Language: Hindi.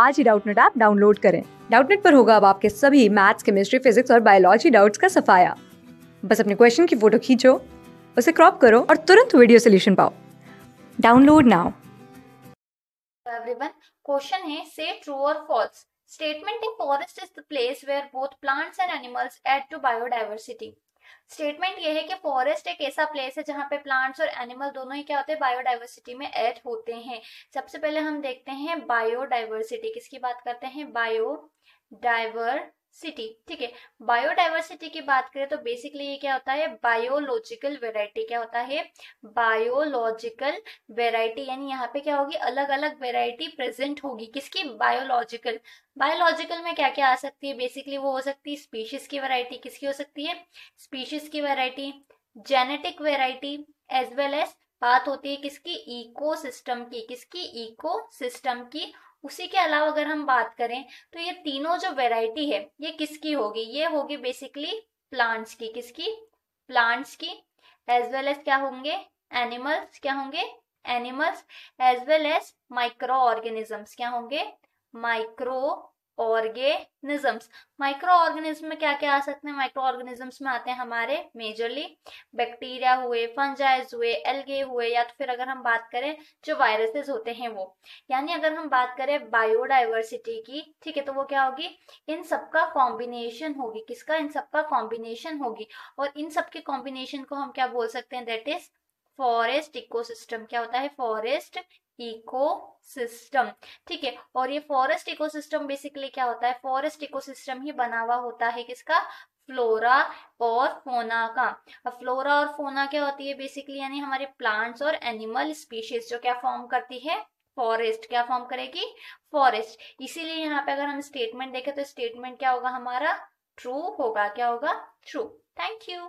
आज ही डाउटनेट ऐप डाउनलोड करें डाउटनेट पर होगा अब आपके सभी मैथ्स केमिस्ट्री फिजिक्स और बायोलॉजी डाउट्स का सफाया बस अपने क्वेश्चन की फोटो खींचो उसे क्रॉप करो और तुरंत वीडियो सोल्यूशन पाओ डाउनलोड नाउ एवरीवन क्वेश्चन है से ट्रू और false statement in forest is the place where both plants and animals add to biodiversity statement ये है कि फॉरेस्ट एक ऐसा प्लेस है जहाँ पे प्लांट्स और एनिमल दोनों ही क्या होते हैं बायोडाइवर्सिटी में ऐड होते हैं सबसे पहले हम देखते हैं बायोडाइवर्सिटी किसकी बात करते हैं बायो डाइवर सिटी ठीक है बायोडाइवर्सिटी की बात करें तो बेसिकली ये क्या होता है बायोलॉजिकल वेराइटी क्या होता है बायोलॉजिकल वेराइटी यानी यहाँ पे क्या होगी अलग अलग वेराइटी प्रेजेंट होगी किसकी बायोलॉजिकल बायोलॉजिकल में क्या क्या आ सकती है बेसिकली वो हो सकती है स्पीशीज की वेराइटी किसकी हो सकती है स्पीशीज की variety genetic variety as well as बात होती है किसकी इकोसिस्टम की किसकी इकोसिस्टम की उसी के अलावा अगर हम बात करें तो ये तीनों जो वेराइटी है ये किसकी होगी ये होगी बेसिकली प्लांट्स की किसकी प्लांट्स की एज वेल एज क्या होंगे एनिमल्स क्या होंगे animals as well as micro organisms क्या होंगे माइक्रो ऑर्गेनिजम्स माइक्रो ऑर्गेनिज्म में क्या क्या आ सकते हैं माइक्रो ऑर्गेनिजम्स में आते हैं हमारे मेजरली बैक्टीरिया हुए फंजाइज हुए एलगे हुए या तो फिर अगर हम बात करें जो वायरसेस होते हैं वो यानी अगर हम बात करें बायोडाइवर्सिटी की ठीक है तो वो क्या होगी इन सबका कॉम्बिनेशन होगी किसका इन सबका कॉम्बिनेशन होगी और इन सबके कॉम्बिनेशन को हम क्या बोल सकते हैं दैट इज फॉरेस्ट इकोसिस्टम क्या होता है फॉरेस्ट इको सिस्टम ठीक है और ये फॉरेस्ट इकोसिस्टम बेसिकली क्या होता है फॉरेस्ट इकोसिस्टम ही बना हुआ होता है किसका फ्लोरा और फोना का अब फ्लोरा और फोना क्या होती है बेसिकली यानी हमारे प्लांट्स और एनिमल स्पीशीज जो क्या फॉर्म करती है फॉरेस्ट क्या फॉर्म करेगी फॉरेस्ट इसीलिए यहाँ पे अगर हम स्टेटमेंट देखें तो स्टेटमेंट क्या होगा हमारा ट्रू होगा क्या होगा ट्रू थैंक यू